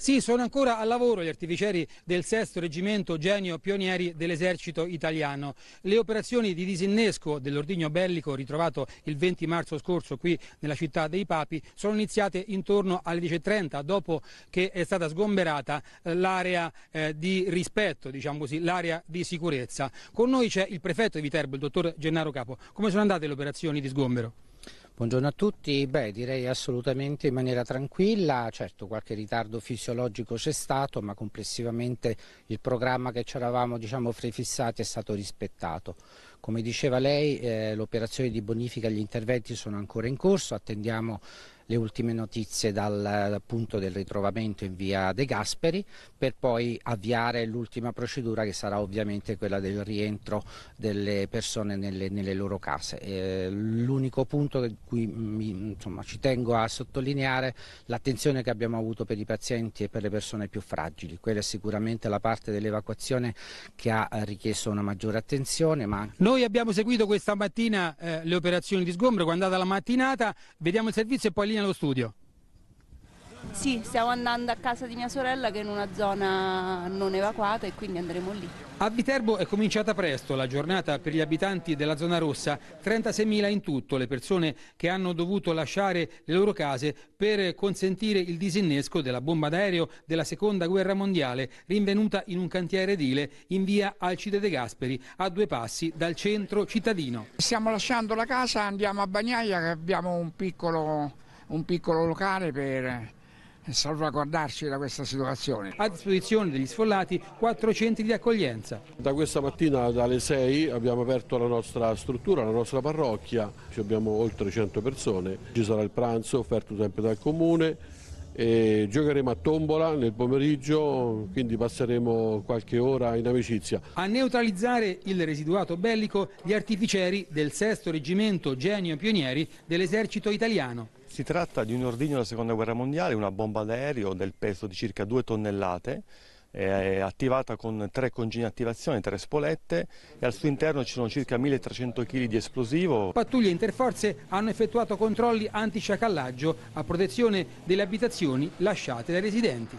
Sì, sono ancora al lavoro gli artificieri del 6 Reggimento Genio Pionieri dell'Esercito Italiano. Le operazioni di disinnesco dell'ordigno bellico ritrovato il 20 marzo scorso qui nella città dei Papi sono iniziate intorno alle 10.30 dopo che è stata sgomberata eh, l'area eh, di rispetto, diciamo così, l'area di sicurezza. Con noi c'è il prefetto di Viterbo, il dottor Gennaro Capo. Come sono andate le operazioni di sgombero? Buongiorno a tutti, beh direi assolutamente in maniera tranquilla, certo qualche ritardo fisiologico c'è stato ma complessivamente il programma che ci eravamo diciamo, prefissati è stato rispettato. Come diceva lei eh, operazioni di bonifica e gli interventi sono ancora in corso, attendiamo le ultime notizie dal punto del ritrovamento in via De Gasperi per poi avviare l'ultima procedura che sarà ovviamente quella del rientro delle persone nelle, nelle loro case. Eh, L'unico punto che cui mm, mi, insomma, ci tengo a sottolineare l'attenzione che abbiamo avuto per i pazienti e per le persone più fragili, quella è sicuramente la parte dell'evacuazione che ha richiesto una maggiore attenzione. Ma... Noi abbiamo seguito questa mattina eh, le operazioni di sgombro, quando è andata la mattinata, vediamo il servizio e poi linea nello studio. Sì, stiamo andando a casa di mia sorella che è in una zona non evacuata e quindi andremo lì. A Viterbo è cominciata presto la giornata per gli abitanti della zona rossa, 36.000 in tutto le persone che hanno dovuto lasciare le loro case per consentire il disinnesco della bomba d'aereo della seconda guerra mondiale rinvenuta in un cantiere edile in via Alcide De Gasperi a due passi dal centro cittadino. Stiamo lasciando la casa, andiamo a Bagnaia che abbiamo un piccolo un piccolo locale per eh, salvaguardarci da questa situazione. A disposizione degli sfollati quattro centri di accoglienza. Da questa mattina dalle 6 abbiamo aperto la nostra struttura, la nostra parrocchia, ci abbiamo oltre 100 persone, ci sarà il pranzo offerto sempre dal comune, e giocheremo a tombola nel pomeriggio, quindi passeremo qualche ora in amicizia. A neutralizzare il residuato bellico gli artificieri del 6 Reggimento Genio Pionieri dell'esercito italiano. Si tratta di un ordigno della seconda guerra mondiale, una bomba d'aereo del peso di circa 2 tonnellate, eh, attivata con tre congini attivazione, tre spolette e al suo interno ci sono circa 1300 kg di esplosivo. Pattuglie interforze hanno effettuato controlli antisciacallaggio a protezione delle abitazioni lasciate dai residenti.